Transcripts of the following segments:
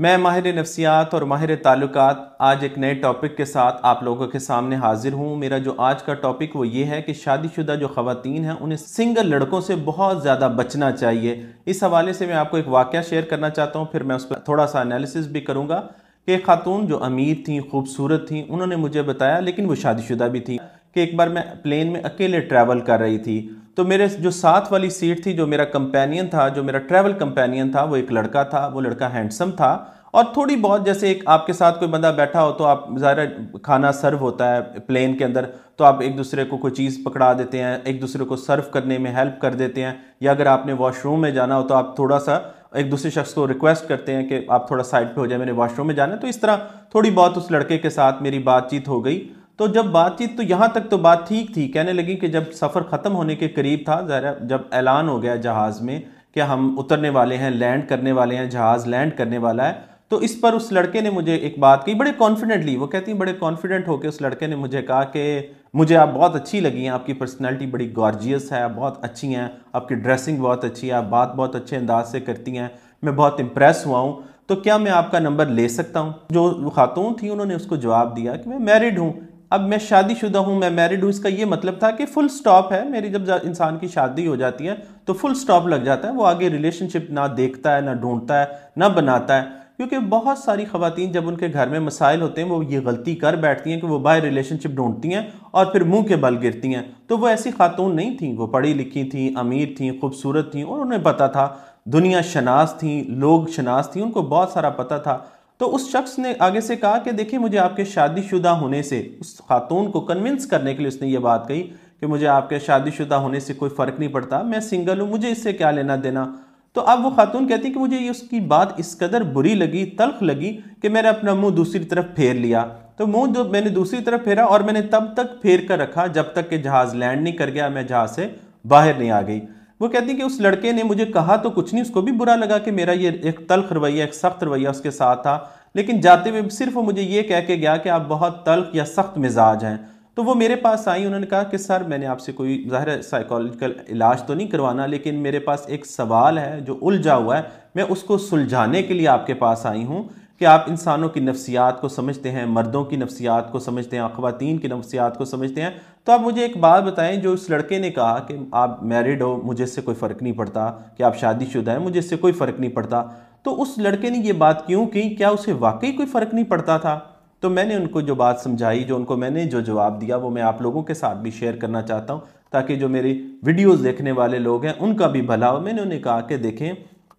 मैं माहिर नफसियात और माहिर ताल्लुक आज एक नए टॉपिक के साथ आप लोगों के सामने हाजिर हूँ मेरा जो आज का टॉपिक वो ये है कि शादीशुदा जो ख़वातीन हैं उन्हें सिंगल लड़कों से बहुत ज़्यादा बचना चाहिए इस हवाले से मैं आपको एक वाक़ शेयर करना चाहता हूँ फिर मैं उस पर थोड़ा सा एनालिसिस भी करूँगा कि ख़ातून जो अमीर थी खूबसूरत थी उन्होंने मुझे बताया लेकिन वो शादीशुदा भी थी कि एक बार मैं प्लेन में अकेले ट्रैवल कर रही थी तो मेरे जो साथ वाली सीट थी जो मेरा कंपेनियन था जो मेरा ट्रैवल कंपेनियन था वो एक लड़का था वो लड़का हैंडसम था और थोड़ी बहुत जैसे एक आपके साथ कोई बंदा बैठा हो तो आप ज़ाहिर खाना सर्व होता है प्लेन के अंदर तो आप एक दूसरे को कोई चीज़ पकड़ा देते हैं एक दूसरे को सर्व करने में हेल्प कर देते हैं या अगर आपने वॉशरूम में जाना हो तो आप थोड़ा सा एक दूसरे शख्स को रिक्वेस्ट करते हैं कि आप थोड़ा साइड पर हो जाए मैंने वाशरूम में जाना है तो इस तरह थोड़ी बहुत उस लड़के के साथ मेरी बातचीत हो गई तो जब बातचीत तो यहाँ तक तो बात ठीक थी कहने लगी कि जब सफ़र ख़त्म होने के करीब था ज़रा जब ऐलान हो गया जहाज़ में कि हम उतरने वाले हैं लैंड करने वाले हैं जहाज़ लैंड करने वाला है तो इस पर उस लड़के ने मुझे एक बात कही बड़े कॉन्फिडेंटली वो कहती हैं बड़े कॉन्फिडेंट होकर उस लड़के ने मुझे कहा कि मुझे आप बहुत अच्छी लगी हैं आपकी पर्सनैलिटी बड़ी गॉर्जियस है बहुत अच्छी हैं आपकी ड्रेसिंग बहुत अच्छी है आप बात बहुत अच्छे अंदाज से करती हैं मैं बहुत इंप्रेस हुआ हूँ तो क्या मैं आपका नंबर ले सकता हूँ जो खातून थी उन्होंने उसको जवाब दिया कि मैं मैरिड हूँ अब मैं शादीशुदा हूँ मैं मैरिड हूँ इसका ये मतलब था कि फुल स्टॉप है मेरी जब इंसान की शादी हो जाती है तो फुल स्टॉप लग जाता है वो आगे रिलेशनशिप ना देखता है ना ढूंढता है ना बनाता है क्योंकि बहुत सारी खवतिन जब उनके घर में मसाइल होते हैं वो ये गलती कर बैठती हैं कि वो बाहर रिलेशनशिप ढूंढती हैं और फिर मुंह के बल गिरती हैं तो वो ऐसी खातून नहीं थी वो पढ़ी लिखी थी अमीर थी खूबसूरत थी और उन्हें पता था दुनिया शनास थी लोग शनास थी उनको बहुत सारा पता था तो उस शख्स ने आगे से कहा कि देखिए मुझे आपके शादीशुदा होने से उस खातून को कन्विंस करने के लिए उसने ये बात कही कि मुझे आपके शादीशुदा होने से कोई फ़र्क नहीं पड़ता मैं सिंगल हूँ मुझे इससे क्या लेना देना तो अब वो खातून कहती कि मुझे ये उसकी बात इस कदर बुरी लगी तलख लगी कि मैंने अपना मुंह दूसरी तरफ फेर लिया तो मुंह जो मैंने दूसरी तरफ फेरा और मैंने तब तक फेर कर रखा जब तक कि जहाज़ लैंड नहीं कर गया मैं जहाज़ से बाहर नहीं आ गई वो कहती है कि उस लड़के ने मुझे कहा तो कुछ नहीं उसको भी बुरा लगा कि मेरा ये एक तल्ख रवैया एक सख्त रवैया उसके साथ था लेकिन जाते हुए सिर्फ वो मुझे ये कह के गया कि आप बहुत तल्ख या सख्त मिजाज हैं तो वो मेरे पास आई उन्होंने कहा कि सर मैंने आपसे कोई ज़ाहिर साइकोलॉजिकल इलाज तो नहीं करवाना लेकिन मेरे पास एक सवाल है जो उलझा हुआ है मैं उसको सुलझाने के लिए आपके पास आई हूँ कि आप इंसानों की नफसियात को समझते हैं मर्दों की नफसियात को समझते हैं ख़वातीन की नफसियात को समझते हैं तो आप मुझे एक बात बताएं जो उस लड़के ने कहा कि आप मैरिड हो मुझे इससे कोई फ़र्क नहीं पड़ता कि आप शादीशुदा हैं मुझे इससे कोई फ़र्क नहीं पड़ता तो उस लड़के ने ये बात क्यों की क्या उसे वाकई कोई फ़र्क नहीं पड़ता था तो मैंने उनको जो बात समझाई जो उनको मैंने जो जवाब दिया वो मैं आप लोगों के साथ भी शेयर करना चाहता हूँ ताकि जो मेरी वीडियोज़ देखने वाले लोग हैं उनका भी भला हो मैंने उन्हें कहा कि देखें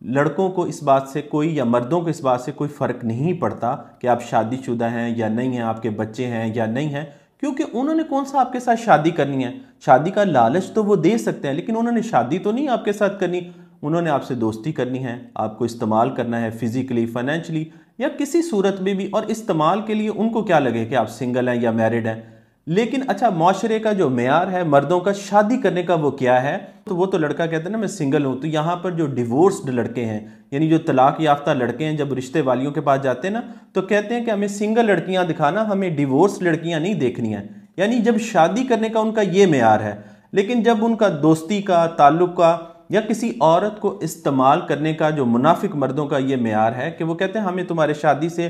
लड़कों को इस बात से कोई या मर्दों को इस बात से कोई फ़र्क नहीं पड़ता कि आप शादीशुदा हैं या नहीं हैं आपके बच्चे हैं या नहीं हैं क्योंकि उन्होंने कौन सा आपके साथ शादी करनी है शादी का लालच तो वो दे सकते हैं लेकिन उन्होंने शादी तो नहीं आपके साथ करनी उन्होंने आपसे दोस्ती करनी है आपको इस्तेमाल करना है फिज़िकली फाइनेंशली या किसी सूरत में भी और इस्तेमाल के लिए उनको क्या लगे कि आप सिंगल हैं या मैरिड हैं लेकिन अच्छा माशरे का जो मैार है मर्दों का शादी करने का वो क्या है तो वो तो लड़का कहते हैं ना मैं सिंगल हूँ तो यहाँ पर जो डिवोर्स्ड लड़के हैं यानी जो तलाक याफ्ता लड़के हैं जब रिश्ते वालियों के पास जाते हैं ना तो कहते हैं कि हमें सिंगल लड़कियाँ दिखाना हमें डिवोर्स लड़कियाँ नहीं देखनी है यानी जब शादी करने का उनका ये मैार है लेकिन जब उनका दोस्ती का ताल्लुक का या किसी औरत को इस्तेमाल करने का जो मुनाफिक मर्दों का ये मैार है कि वो कहते हैं हमें तुम्हारे शादी से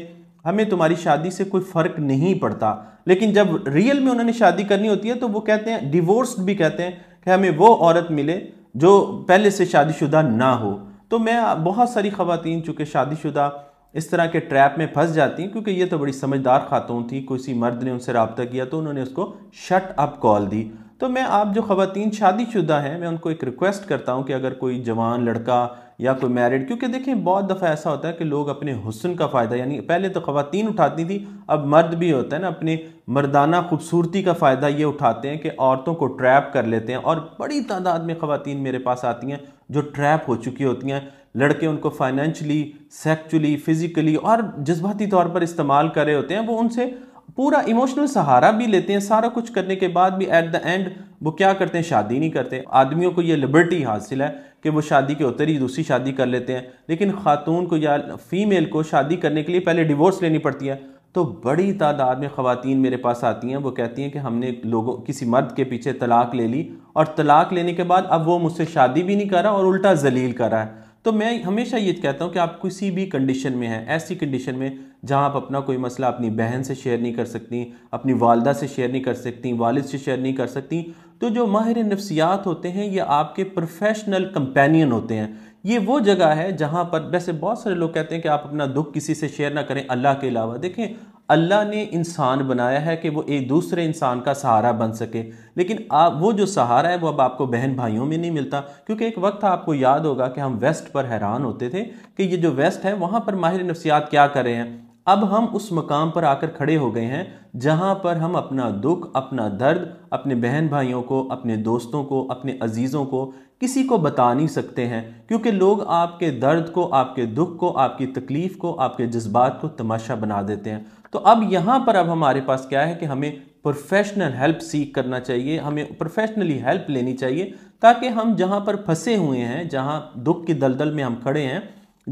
हमें तुम्हारी शादी से कोई फ़र्क नहीं पड़ता लेकिन जब रियल में उन्होंने शादी करनी होती है तो वो कहते हैं डिवोर्स्ड भी कहते हैं कि हमें वो औरत मिले जो पहले से शादीशुदा ना हो तो मैं बहुत सारी खवतिन चूँकि शादीशुदा इस तरह के ट्रैप में फंस जाती हैं क्योंकि ये तो बड़ी समझदार खातून थी किसी मर्द ने उनसे रबता किया तो उन्होंने उसको शट अप कॉल दी तो मैं आप जो ख़वान शादीशुदा हैं मैं उनको एक रिक्वेस्ट करता हूँ कि अगर कोई जवान लड़का या कोई मैरिड क्योंकि देखें बहुत दफ़ा ऐसा होता है कि लोग अपने हुसन का फ़ायदा यानी पहले तो खातन उठाती थी अब मर्द भी होता है ना अपने मर्दाना खूबसूरती का फ़ायदा ये उठाते हैं कि औरतों को ट्रैप कर लेते हैं और बड़ी तादाद में खातन मेरे पास आती हैं जो ट्रैप हो चुकी होती हैं लड़के उनको फाइनेंशली सेक्चुअली फ़िज़िकली और जज्बाती तौर पर इस्तेमाल कर रहे होते हैं वो उनसे पूरा इमोशनल सहारा भी लेते हैं सारा कुछ करने के बाद भी एट द एंड वो क्या करते हैं शादी नहीं करते आदमियों को ये लिबर्टी हासिल है कि वो शादी के उतर ही दूसरी शादी कर लेते हैं लेकिन खातून को या फीमेल को शादी करने के लिए पहले डिवोर्स लेनी पड़ती है तो बड़ी तादाद में खातन मेरे पास आती हैं वो कहती हैं कि हमने लोगों किसी मर्द के पीछे तलाक ले ली और तलाक लेने के बाद अब वो मुझसे शादी भी नहीं कर रहा और उल्टा जलील कर रहा है तो मैं हमेशा ये कहता हूँ कि आप किसी भी कंडीशन में हैं ऐसी कंडीशन में जहाँ आप अपना कोई मसला अपनी बहन से शेयर नहीं कर सकती अपनी वालदा से शेयर नहीं कर सकती वालिद से शेयर नहीं कर सकती तो जो माहिर नफ्सियात होते हैं ये आपके प्रोफेशनल कंपेनियन होते हैं ये वो जगह है जहाँ पर वैसे बहुत सारे लोग कहते हैं कि आप अपना दुख किसी से शेयर ना करें अल्लाह के अलावा देखें अल्लाह ने इंसान बनाया है कि वो एक दूसरे इंसान का सहारा बन सके लेकिन आप वो जो सहारा है वो अब आपको बहन भाइयों में नहीं मिलता क्योंकि एक वक्त आपको याद होगा कि हम वेस्ट पर हैरान होते थे कि ये जो वेस्ट है वहाँ पर माहिर नफसियात क्या कर रहे हैं अब हम उस मकाम पर आकर खड़े हो गए हैं जहाँ पर हम अपना दुख अपना दर्द अपने बहन भाइयों को अपने दोस्तों को अपने अजीज़ों को किसी को बता नहीं सकते हैं क्योंकि लोग आपके दर्द को आपके दुख को आपकी तकलीफ़ को आपके जज्बात को तमाशा बना देते हैं तो अब यहाँ पर अब हमारे पास क्या है कि हमें प्रोफेशनल हेल्प सीख करना चाहिए हमें प्रोफेशनली हेल्प लेनी चाहिए ताकि हम जहाँ पर फंसे हुए हैं जहाँ दुख की दलदल में हम खड़े हैं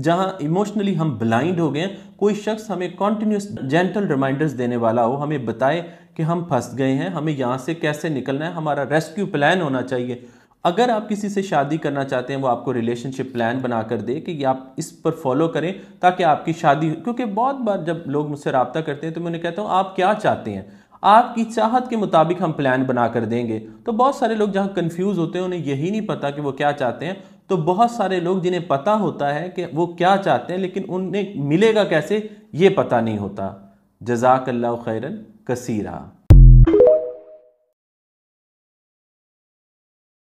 जहाँ इमोशनली हम ब्लाइंड हो गए कोई शख्स हमें कॉन्टीन्यूस जेंटल रिमाइंडर्स देने वाला हो हमें बताए कि हम फंस गए हैं हमें यहाँ से कैसे निकलना है हमारा रेस्क्यू प्लान होना चाहिए अगर आप किसी से शादी करना चाहते हैं वो आपको रिलेशनशिप प्लान बना कर दे कि आप इस पर फॉलो करें ताकि आपकी शादी क्योंकि बहुत बार जब लोग मुझसे रबता करते हैं तो मैं उन्हें कहता हूँ आप क्या चाहते हैं आपकी चाहत के मुताबिक हम प्लान बना कर देंगे तो बहुत सारे लोग जहाँ कन्फ्यूज़ होते हैं उन्हें यही नहीं पता कि वो क्या चाहते हैं तो बहुत सारे लोग जिन्हें पता होता है कि वो क्या चाहते हैं लेकिन उन्हें मिलेगा कैसे ये पता नहीं होता जजाकल्ला खैरन कसीरा